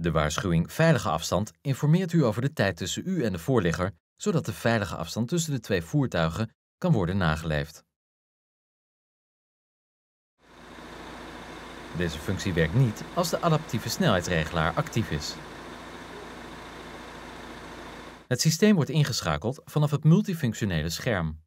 De waarschuwing Veilige afstand informeert u over de tijd tussen u en de voorligger, zodat de veilige afstand tussen de twee voertuigen kan worden nageleefd. Deze functie werkt niet als de adaptieve snelheidsregelaar actief is. Het systeem wordt ingeschakeld vanaf het multifunctionele scherm.